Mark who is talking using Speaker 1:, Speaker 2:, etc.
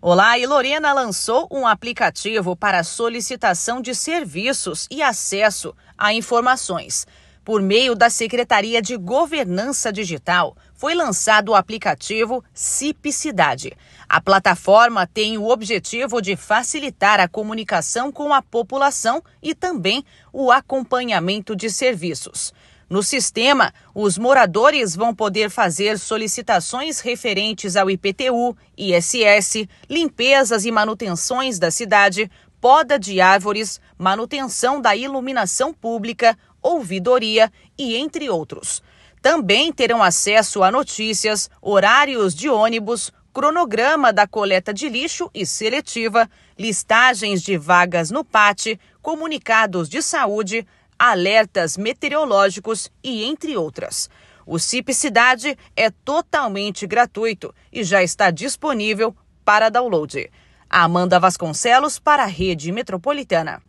Speaker 1: Olá, e Lorena lançou um aplicativo para solicitação de serviços e acesso a informações. Por meio da Secretaria de Governança Digital, foi lançado o aplicativo Cipicidade. A plataforma tem o objetivo de facilitar a comunicação com a população e também o acompanhamento de serviços. No sistema, os moradores vão poder fazer solicitações referentes ao IPTU, ISS, limpezas e manutenções da cidade, poda de árvores, manutenção da iluminação pública, ouvidoria e entre outros. Também terão acesso a notícias, horários de ônibus, cronograma da coleta de lixo e seletiva, listagens de vagas no PAT, comunicados de saúde, alertas meteorológicos e entre outras. O CIP Cidade é totalmente gratuito e já está disponível para download. Amanda Vasconcelos para a Rede Metropolitana.